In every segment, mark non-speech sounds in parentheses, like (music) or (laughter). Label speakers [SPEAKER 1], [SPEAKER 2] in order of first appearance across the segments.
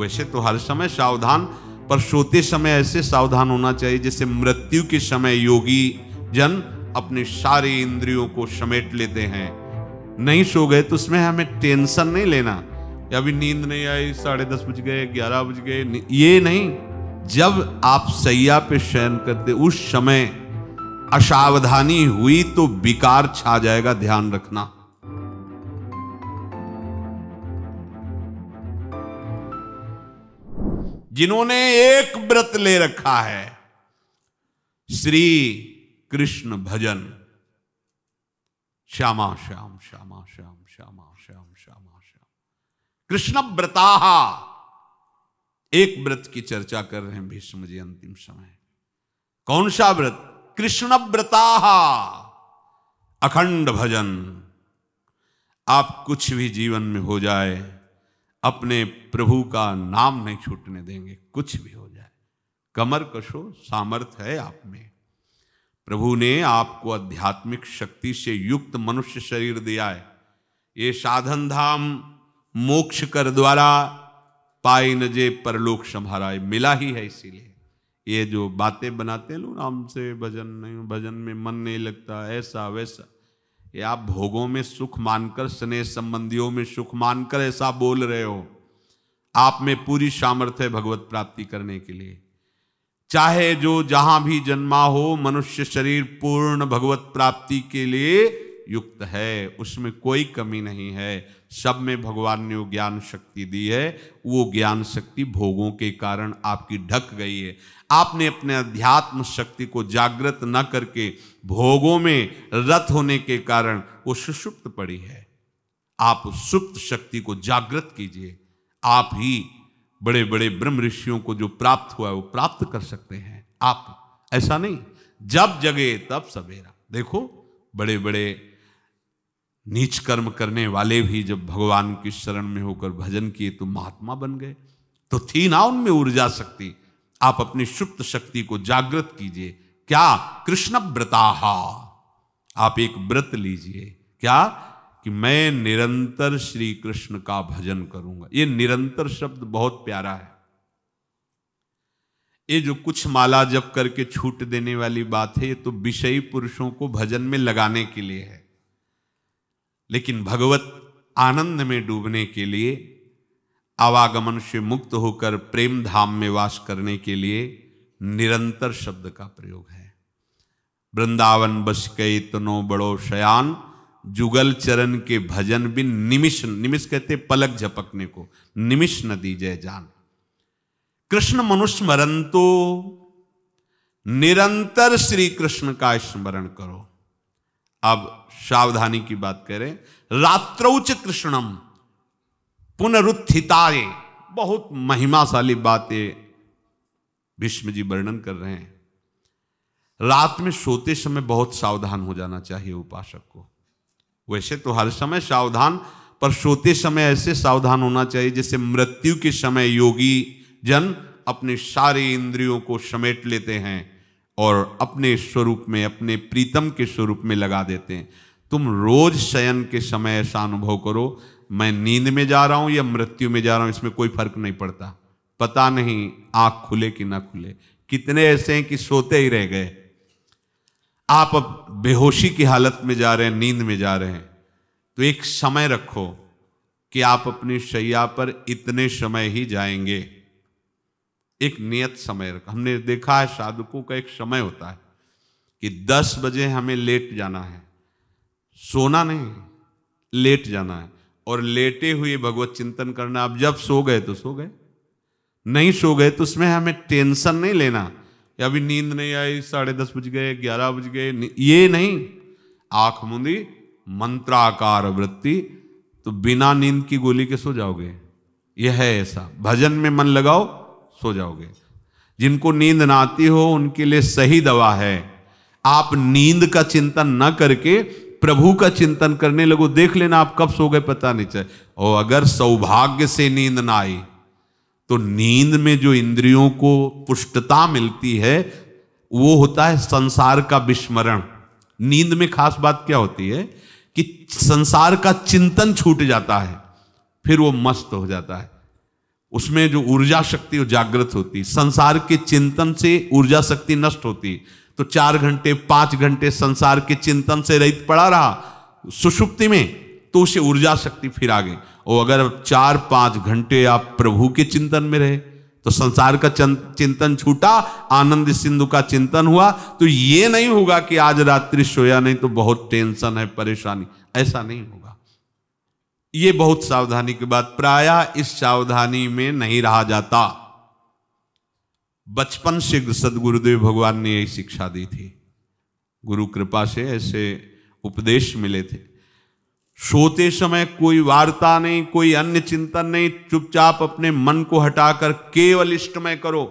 [SPEAKER 1] वैसे तो हर समय सावधान पर सोते समय ऐसे सावधान होना चाहिए जैसे मृत्यु के समय योगी जन अपने सारे इंद्रियों को समेट लेते हैं नहीं सो गए तो उसमें हमें टेंशन नहीं लेना अभी नींद नहीं आई साढ़े दस बज गए ग्यारह बज गए ये नहीं जब आप सैया पे शयन करते उस समय असावधानी हुई तो विकार छा जाएगा ध्यान रखना जिन्होंने एक व्रत ले रखा है श्री कृष्ण भजन श्यामा श्याम श्यामा श्याम श्यामा श्याम श्यामा श्याम कृष्ण व्रता एक व्रत की चर्चा कर रहे हैं भीष्म जी अंतिम समय कौन सा व्रत कृष्ण व्रता अखंड भजन आप कुछ भी जीवन में हो जाए अपने प्रभु का नाम नहीं छूटने देंगे कुछ भी हो जाए कमर कशो सामर्थ है आप में प्रभु ने आपको आध्यात्मिक शक्ति से युक्त मनुष्य शरीर दिया है ये साधन धाम मोक्ष कर द्वारा पाई नजे परलोक संहारा मिला ही है इसीलिए ये जो बातें बनाते हैं लोग से भजन नहीं भजन में मन नहीं लगता ऐसा वैसा कि आप भोगों में सुख मानकर स्नेह संबंधियों में सुख मानकर ऐसा बोल रहे हो आप में पूरी सामर्थ्य है भगवत प्राप्ति करने के लिए चाहे जो जहां भी जन्मा हो मनुष्य शरीर पूर्ण भगवत प्राप्ति के लिए युक्त है उसमें कोई कमी नहीं है सब में भगवान ने वो ज्ञान शक्ति दी है वो ज्ञान शक्ति भोगों के कारण आपकी ढक गई है आपने अपने अध्यात्म शक्ति को जागृत न करके भोगों में रत होने के कारण वो सुषुप्त पड़ी है आप उस सुप्त शक्ति को जागृत कीजिए आप ही बड़े बड़े ब्रह्म ऋषियों को जो प्राप्त हुआ है वो प्राप्त कर सकते हैं आप ऐसा नहीं जब जगे तब सवेरा देखो बड़े बड़े नीच कर्म करने वाले भी जब भगवान की शरण में होकर भजन किए तो महात्मा बन गए तो थी ना उनमें ऊर्जा शक्ति आप अपनी सुप्त शक्ति को जागृत कीजिए क्या कृष्ण व्रताहा आप एक व्रत लीजिए क्या कि मैं निरंतर श्री कृष्ण का भजन करूंगा ये निरंतर शब्द बहुत प्यारा है ये जो कुछ माला जप करके छूट देने वाली बात है ये तो विषयी पुरुषों को भजन में लगाने के लिए है लेकिन भगवत आनंद में डूबने के लिए आवागमन से मुक्त होकर प्रेम धाम में वास करने के लिए निरंतर शब्द का प्रयोग है वृंदावन बस के इतनो बड़ो शयान जुगल चरण के भजन बिन निमिष निमिष कहते पलक झपकने को निमिष न दी जय जान कृष्ण मनुस्मरण तो निरंतर श्री कृष्ण का स्मरण करो अब सावधानी की बात करें रात्रौच कृष्णम पुनरुत्थिताय बहुत महिमाशाली बात ये भीष्म जी वर्णन कर रहे हैं रात में सोते समय बहुत सावधान हो जाना चाहिए उपासक को वैसे तो हर समय सावधान पर सोते समय ऐसे सावधान होना चाहिए जैसे मृत्यु के समय योगी जन अपने सारे इंद्रियों को समेट लेते हैं और अपने स्वरूप में अपने प्रीतम के स्वरूप में लगा देते हैं तुम रोज शयन के समय ऐसा अनुभव करो मैं नींद में जा रहा हूं या मृत्यु में जा रहा हूं इसमें कोई फर्क नहीं पड़ता पता नहीं आंख खुले कि ना खुले कितने ऐसे हैं कि सोते ही रह गए आप अब बेहोशी की हालत में जा रहे हैं नींद में जा रहे हैं तो एक समय रखो कि आप अपनी शैया पर इतने समय ही जाएंगे एक नियत समय रखा हमने देखा है साधकों का एक समय होता है कि दस बजे हमें लेट जाना है सोना नहीं लेट जाना है और लेटे हुए भगवत चिंतन करना अब जब सो गए तो सो गए नहीं सो गए तो उसमें हमें टेंशन नहीं लेना अभी नींद नहीं आई साढ़े दस बज गए ग्यारह बज गए ये नहीं आंख मुंदी मंत्राकार वृत्ति तो बिना नींद की गोली के सो जाओगे यह है ऐसा भजन में मन लगाओ सो जाओगे जिनको नींद ना आती हो उनके लिए सही दवा है आप नींद का चिंतन न करके प्रभु का चिंतन करने लगो देख लेना आप कब सो गए पता नहीं चले और अगर सौभाग्य से नींद ना आई तो नींद में जो इंद्रियों को पुष्टता मिलती है वो होता है संसार का विस्मरण नींद में खास बात क्या होती है कि संसार का चिंतन छूट जाता है फिर वो मस्त हो जाता है उसमें जो ऊर्जा शक्ति जागृत होती संसार के चिंतन से ऊर्जा शक्ति नष्ट होती तो चार घंटे पांच घंटे संसार के चिंतन से रहित पड़ा रहा सुषुप्ति में तो उसे ऊर्जा शक्ति फिर आ गई और अगर चार पांच घंटे आप प्रभु के चिंतन में रहे तो संसार का चिंतन छूटा आनंद सिंधु का चिंतन हुआ तो ये नहीं होगा कि आज रात्रि सोया नहीं तो बहुत टेंशन है परेशानी ऐसा नहीं होगा ये बहुत सावधानी की बात प्राय इस सावधानी में नहीं रहा जाता बचपन से सदगुरुदेव भगवान ने यही शिक्षा दी थी गुरु कृपा से ऐसे उपदेश मिले थे सोते समय कोई वार्ता नहीं कोई अन्य चिंतन नहीं चुपचाप अपने मन को हटाकर केवल इष्टमय करो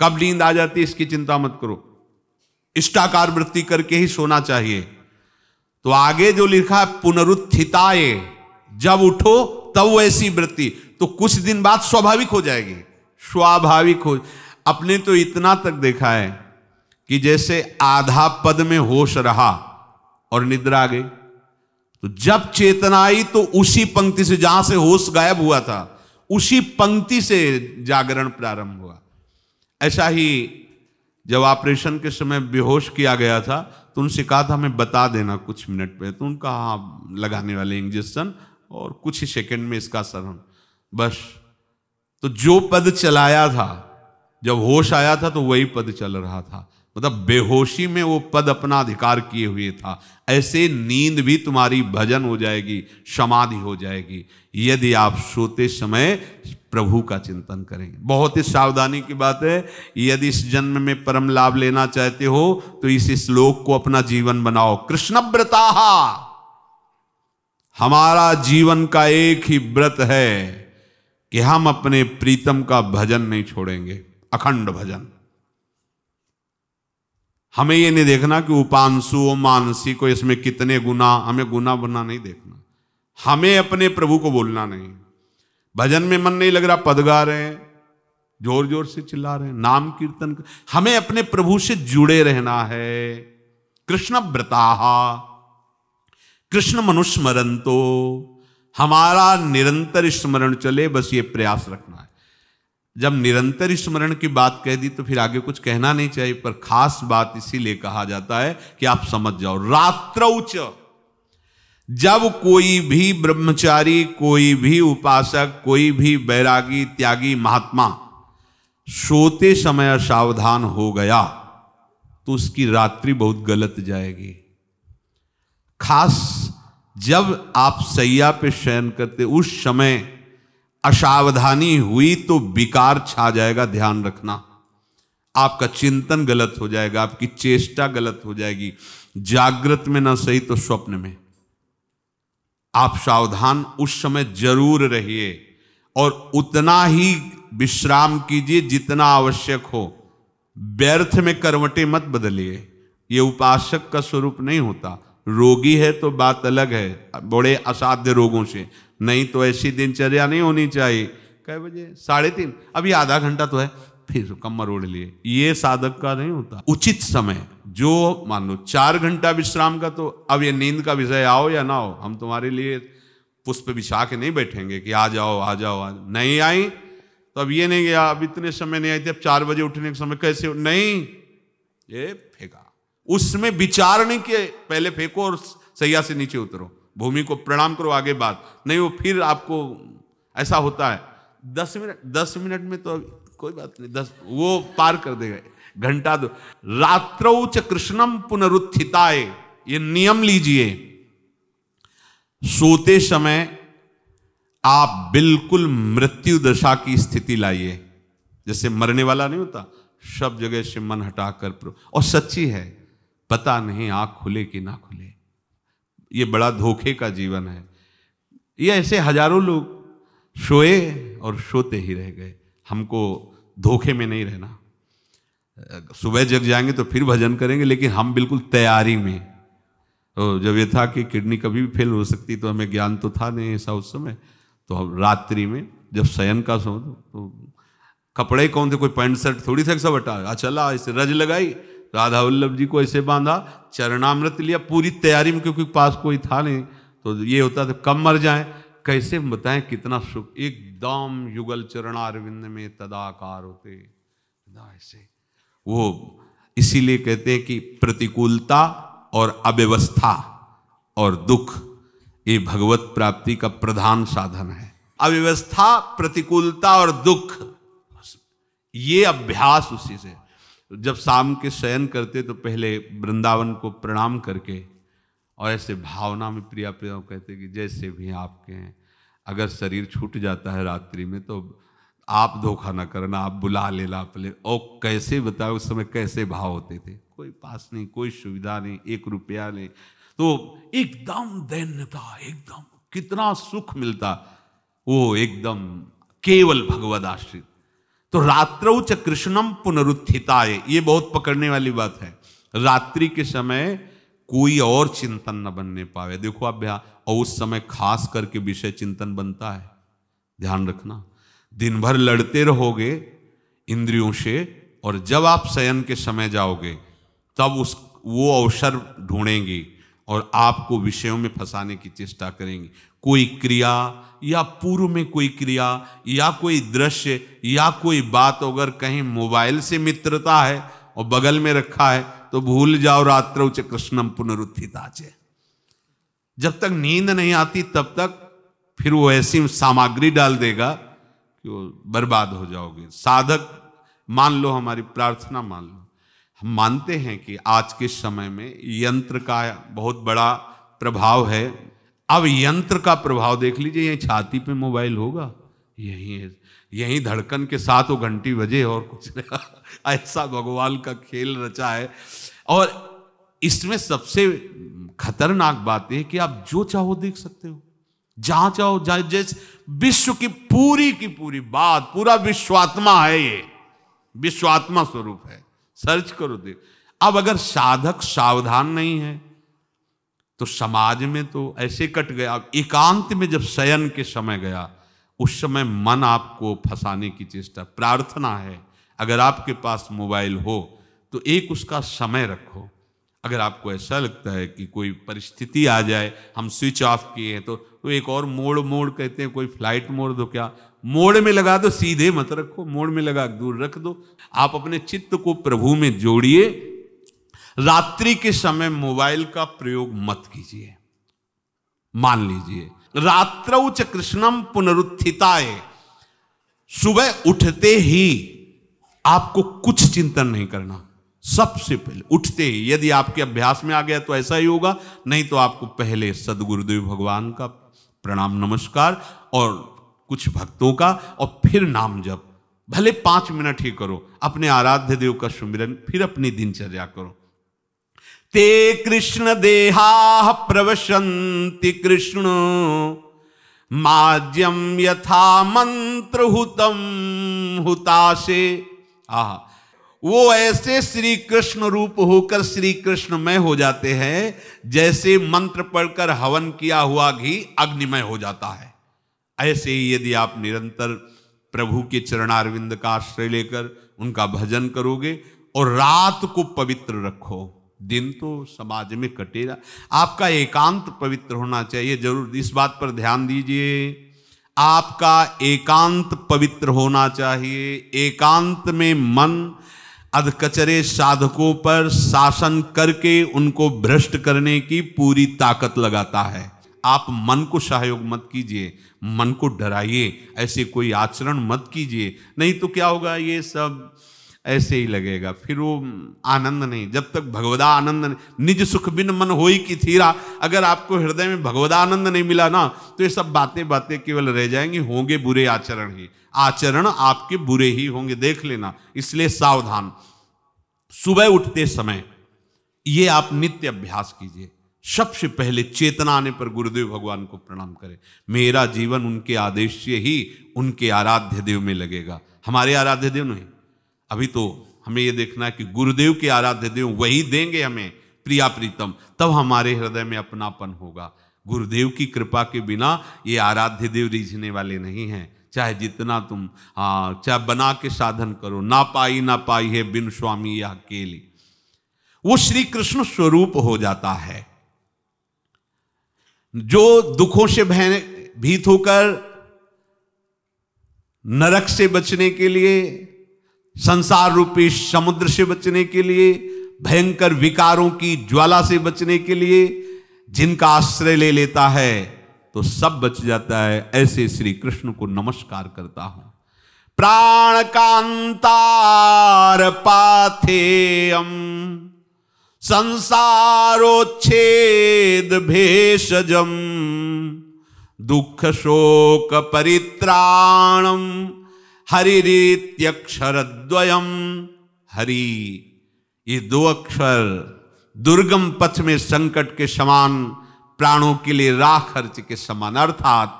[SPEAKER 1] कब नींद आ जाती इसकी चिंता मत करो इष्टाकार वृत्ति करके ही सोना चाहिए तो आगे जो लिखा है पुनरुत्थिताए जब उठो तब वैसी वृत्ति तो कुछ दिन बाद स्वाभाविक हो जाएगी स्वाभाविक हो अपने तो इतना तक देखा है कि जैसे आधा पद में होश रहा और निद्रा आ गई तो जब चेतना आई तो उसी पंक्ति से जहां से होश गायब हुआ था उसी पंक्ति से जागरण प्रारंभ हुआ ऐसा ही जब ऑपरेशन के समय बेहोश किया गया था तो उनसे कहा था हमें बता देना कुछ मिनट पे तो उनका हाँ लगाने वाले इंजेक्शन और कुछ ही सेकंड में इसका शरण बस तो जो पद चलाया था जब होश आया था तो वही पद चल रहा था मतलब बेहोशी में वो पद अपना अधिकार किए हुए था ऐसे नींद भी तुम्हारी भजन हो जाएगी समाधि हो जाएगी यदि आप सोते समय प्रभु का चिंतन करेंगे बहुत ही सावधानी की बात है यदि इस जन्म में परम लाभ लेना चाहते हो तो इस श्लोक को अपना जीवन बनाओ कृष्णव्रता हमारा जीवन का एक ही व्रत है कि हम अपने प्रीतम का भजन नहीं छोड़ेंगे अखंड भजन हमें यह नहीं देखना कि उपांशु मानसी को इसमें कितने गुना हमें गुना बनना नहीं देखना हमें अपने प्रभु को बोलना नहीं भजन में मन नहीं लग रहा पद गा रहे हैं जोर जोर से चिल्ला रहे हैं नाम कीर्तन हमें अपने प्रभु से जुड़े रहना है कृष्ण व्रताहा कृष्ण मनुस्मरण तो हमारा निरंतर स्मरण चले बस ये प्रयास रखना है जब निरंतर स्मरण की बात कह दी तो फिर आगे कुछ कहना नहीं चाहिए पर खास बात इसीलिए कहा जाता है कि आप समझ जाओ रात्रौच जब कोई भी ब्रह्मचारी कोई भी उपासक कोई भी बैरागी त्यागी महात्मा सोते समय असावधान हो गया तो उसकी रात्रि बहुत गलत जाएगी खास जब आप सैया पे शयन करते उस समय असावधानी हुई तो विकार छा जाएगा ध्यान रखना आपका चिंतन गलत हो जाएगा आपकी चेष्टा गलत हो जाएगी जागृत में ना सही तो स्वप्न में आप सावधान उस समय जरूर रहिए और उतना ही विश्राम कीजिए जितना आवश्यक हो व्यर्थ में करवटे मत बदलिए ये उपासक का स्वरूप नहीं होता रोगी है तो बात अलग है बड़े असाध्य रोगों से नहीं तो ऐसी दिनचर्या नहीं होनी चाहिए कह बजे साढ़े तीन अभी आधा घंटा तो है फिर कमर ओढ़ लिए ये साधक का नहीं होता उचित समय जो मान लो चार घंटा विश्राम का तो अब ये नींद का विषय आओ या ना हो हम तुम्हारे लिए पुष्प बिछा के नहीं बैठेंगे कि आ जाओ आ जाओ आ जाओ नहीं आई तो अब ये नहीं गया अब इतने समय नहीं आई थी अब चार बजे उठने के समय कैसे नहीं ये फेंका उसमें विचारने के पहले फेंको और सैया से नीचे उतरो भूमि को प्रणाम करो आगे बात नहीं वो फिर आपको ऐसा होता है दस मिनट दस मिनट में तो कोई बात नहीं दस वो पार कर देगा घंटा दो रात्रो च कृष्णम पुनरुत्थिताय ये नियम लीजिए सोते समय आप बिल्कुल मृत्यु दशा की स्थिति लाइए जैसे मरने वाला नहीं होता सब जगह से मन हटाकर और सच्ची है पता नहीं आँख खुले कि ना खुले ये बड़ा धोखे का जीवन है ये ऐसे हजारों लोग सोए और सोते ही रह गए हमको धोखे में नहीं रहना सुबह जग जाएंगे तो फिर भजन करेंगे लेकिन हम बिल्कुल तैयारी में तो जब ये था कि किडनी कभी भी फेल हो सकती तो हमें ज्ञान तो था नहीं ऐसा उस समय तो हम रात्रि में जब शयन का सो तो कपड़े कौन थे कोई पैंट शर्ट थोड़ी थे सब हटा चला अच्छा इसे रज लगाई राधा वल्लभ जी को ऐसे बांधा चरणामृत लिया पूरी तैयारी में क्योंकि पास कोई था नहीं तो ये होता था कब मर जाए कैसे बताएं कितना सुख एकदम युगल चरणारविंद में तदाकार होते ऐसे वो इसीलिए कहते हैं कि प्रतिकूलता और अव्यवस्था और दुख ये भगवत प्राप्ति का प्रधान साधन है अव्यवस्था प्रतिकूलता और दुख ये अभ्यास उसी से जब शाम के शयन करते तो पहले वृंदावन को प्रणाम करके और ऐसे भावना में प्रिया प्रिया कहते कि जैसे भी आपके हैं अगर शरीर छूट जाता है रात्रि में तो आप धोखा ना करना आप बुला लेना ला ले और कैसे बताओ उस समय कैसे भाव होते थे कोई पास नहीं कोई सुविधा नहीं एक रुपया नहीं तो एकदम दैन्यता एकदम कितना सुख मिलता वो एकदम केवल भगवद आश्रित तो रात्र च कृष्णम पुनरुत्थिताय ये बहुत पकड़ने वाली बात है रात्रि के समय कोई और चिंतन न बनने पावे देखो आप और उस समय खास करके विषय चिंतन बनता है ध्यान रखना दिन भर लड़ते रहोगे इंद्रियों से और जब आप शयन के समय जाओगे तब उस वो अवसर ढूंढेंगी और आपको विषयों में फंसाने की चेष्टा करेंगी कोई क्रिया या पूर्व में कोई क्रिया या कोई दृश्य या कोई बात अगर कहीं मोबाइल से मित्रता है और बगल में रखा है तो भूल जाओ रात्र उच्च कृष्णम पुनरुत्थिताचे जब तक नींद नहीं आती तब तक फिर वो ऐसी सामग्री डाल देगा कि वो बर्बाद हो जाओगे साधक मान लो हमारी प्रार्थना मान लो हम मानते हैं कि आज के समय में यंत्र का बहुत बड़ा प्रभाव है अब यंत्र का प्रभाव देख लीजिए यही छाती पे मोबाइल होगा यही है यही धड़कन के साथ वो घंटी बजे और कुछ (laughs) ऐसा भगवान का खेल रचा है और इसमें सबसे खतरनाक बात यह कि आप जो चाहो देख सकते हो जहां चाहो जहां जैसे विश्व की पूरी की पूरी बात पूरा विश्वात्मा है ये विश्वात्मा स्वरूप है सर्च करो देख अब अगर साधक सावधान नहीं है तो समाज में तो ऐसे कट गया एकांत में जब शयन के समय गया उस समय मन आपको फंसाने की चेष्टा प्रार्थना है अगर आपके पास मोबाइल हो तो एक उसका समय रखो अगर आपको ऐसा लगता है कि कोई परिस्थिति आ जाए हम स्विच ऑफ किए हैं तो, तो एक और मोड़ मोड़ कहते हैं कोई फ्लाइट मोड़ दो क्या मोड़ में लगा दो सीधे मत रखो मोड़ में लगा दूर रख दो आप अपने चित्त को प्रभु में जोड़िए रात्रि के समय मोबाइल का प्रयोग मत कीजिए मान लीजिए रात्र च कृष्णम पुनरुत्थिताय सुबह उठते ही आपको कुछ चिंतन नहीं करना सबसे पहले उठते ही यदि आपके अभ्यास में आ गया तो ऐसा ही होगा नहीं तो आपको पहले सदगुरुदेव भगवान का प्रणाम नमस्कार और कुछ भक्तों का और फिर नाम जप भले पांच मिनट ही करो अपने आराध्य देव का सुमिरन फिर अपनी दिनचर्या करो ते कृष्ण देहा प्रवशंति कृष्ण माज्यम यथा मंत्र हुतम हुताशे आह वो ऐसे श्री कृष्ण रूप होकर श्री कृष्णमय हो जाते हैं जैसे मंत्र पढ़कर हवन किया हुआ घी अग्निमय हो जाता है ऐसे ही यदि आप निरंतर प्रभु के चरणारविंद का आश्रय लेकर उनका भजन करोगे और रात को पवित्र रखो दिन तो समाज में कटेगा आपका एकांत पवित्र होना चाहिए जरूर इस बात पर ध्यान दीजिए आपका एकांत पवित्र होना चाहिए एकांत में मन अधकचरे साधकों पर शासन करके उनको भ्रष्ट करने की पूरी ताकत लगाता है आप मन को सहयोग मत कीजिए मन को डराइए ऐसे कोई आचरण मत कीजिए नहीं तो क्या होगा ये सब ऐसे ही लगेगा फिर वो आनंद नहीं जब तक भगवदा आनंद नहीं निज सुख बिन मन हो ही की थीरा अगर आपको हृदय में भगवदा आनंद नहीं मिला ना तो ये सब बातें बातें केवल रह जाएंगी होंगे बुरे आचरण ही आचरण आपके बुरे ही होंगे देख लेना इसलिए सावधान सुबह उठते समय ये आप नित्य अभ्यास कीजिए सबसे पहले चेतना आने पर गुरुदेव भगवान को प्रणाम करें मेरा जीवन उनके आदेश से ही उनके आराध्य देव में लगेगा हमारे आराध्य देव नहीं अभी तो हमें ये देखना है कि गुरुदेव के आराध्य देव वही देंगे हमें प्रिया प्रीतम तब हमारे हृदय में अपनापन होगा गुरुदेव की कृपा के बिना ये आराध्य देव रिझने वाले नहीं हैं चाहे जितना तुम चाहे बना के साधन करो ना पाई ना पाई है बिन स्वामी या अकेली वो श्री कृष्ण स्वरूप हो जाता है जो दुखों से भय भीत होकर नरक से बचने के लिए संसार रूपी समुद्र से बचने के लिए भयंकर विकारों की ज्वाला से बचने के लिए जिनका आश्रय ले लेता है तो सब बच जाता है ऐसे श्री कृष्ण को नमस्कार करता हूं प्राण कांतार पाथेयम संसारोच्छेद भेषजम दुख शोक परित्राणम हरिरीत्यक्षरद्वयम हरि ये दो अक्षर दुर्गम पथ में संकट के समान प्राणों के लिए राह खर्च के समान अर्थात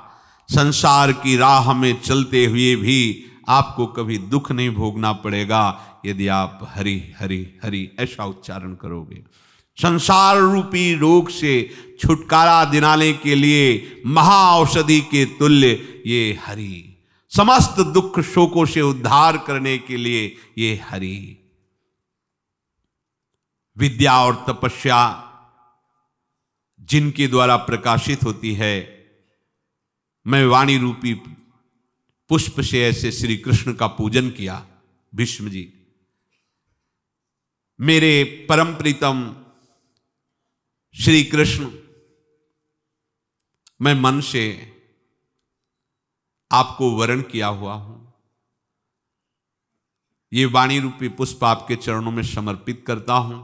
[SPEAKER 1] संसार की राह में चलते हुए भी आपको कभी दुख नहीं भोगना पड़ेगा यदि आप हरि हरि हरि ऐसा उच्चारण करोगे संसार रूपी रोग से छुटकारा दिलाने के लिए महा औषधि के तुल्य ये हरि समस्त दुख शोकों से उद्धार करने के लिए ये हरि विद्या और तपस्या जिनके द्वारा प्रकाशित होती है मैं वाणी रूपी पुष्प से ऐसे श्री कृष्ण का पूजन किया भीष्म जी मेरे परम प्रीतम श्री कृष्ण मैं मन से आपको वरण किया हुआ हूं ये वाणी रूपी पुष्प आपके चरणों में समर्पित करता हूं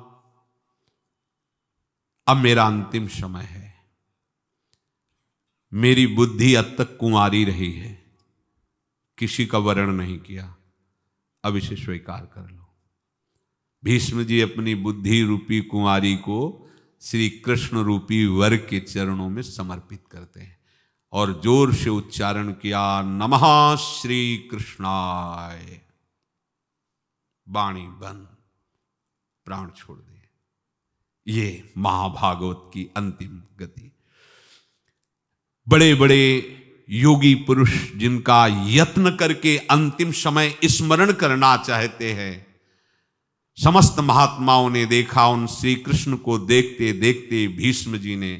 [SPEAKER 1] अब मेरा अंतिम समय है मेरी बुद्धि अब तक कुंवारी रही है किसी का वरण नहीं किया अब इसे स्वीकार कर लो भीष्म जी अपनी बुद्धि रूपी कुंवारी को श्री कृष्ण रूपी वर के चरणों में समर्पित करते हैं और जोर से उच्चारण किया नमः श्री कृष्णाय वाणी बंद प्राण छोड़ दिए ये महाभागवत की अंतिम गति बड़े बड़े योगी पुरुष जिनका यत्न करके अंतिम समय स्मरण करना चाहते हैं समस्त महात्माओं ने देखा उन श्री कृष्ण को देखते देखते भीष्म जी ने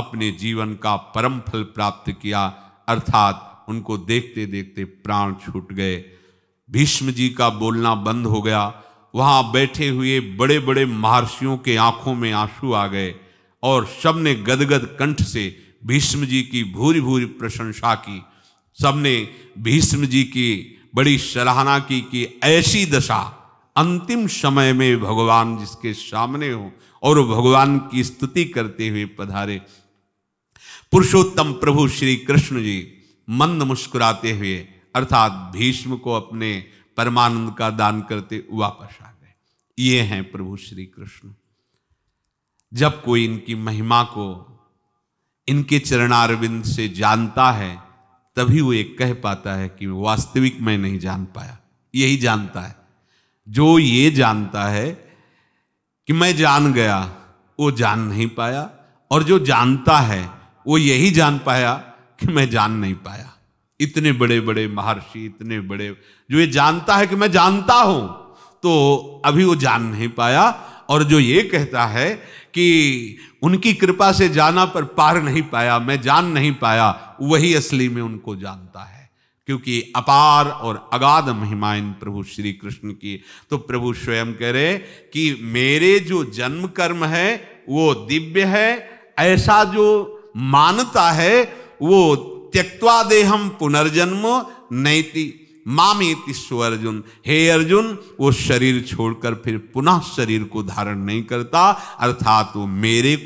[SPEAKER 1] अपने जीवन का परम फल प्राप्त किया अर्थात उनको देखते देखते प्राण छूट गए भीष्म जी का बोलना बंद हो गया वहां बैठे हुए बड़े बड़े महर्षियों के आंखों में आंसू आ गए और सब ने गदगद कंठ से भीष्म जी की भूरी भूरी प्रशंसा की सबने भीष्म जी की बड़ी सराहना की कि ऐसी दशा अंतिम समय में भगवान जिसके सामने हो और भगवान की स्तुति करते हुए पधारे पुरुषोत्तम प्रभु श्री कृष्ण जी मंद मुस्कुराते हुए अर्थात भीष्म को अपने परमानंद का दान करते वापस आ गए ये हैं प्रभु श्री कृष्ण जब कोई इनकी महिमा को इनके चरणारविंद से जानता है तभी वो एक कह पाता है कि वास्तविक मैं नहीं जान पाया यही जानता है जो ये जानता है कि मैं जान गया वो जान नहीं पाया और जो जानता है वो यही जान पाया कि मैं जान नहीं पाया इतने बड़े बड़े महर्षि इतने बड़े जो ये जानता है कि मैं जानता हूं तो अभी वो जान नहीं पाया और जो ये कहता है कि उनकी कृपा से जाना पर पार नहीं पाया मैं जान नहीं पाया वही असली में उनको जानता है क्योंकि अपार और अगाध महिमा इन प्रभु श्री कृष्ण की तो प्रभु स्वयं कह रहे कि मेरे जो जन्म कर्म है वो दिव्य है ऐसा जो मानता है वो त्यक्वा देहम पुनर्जन्म नैति मामेति अर्जुन हे अर्जुन वो शरीर छोड़कर फिर पुनः शरीर को धारण नहीं करता अर्थात वो मेरे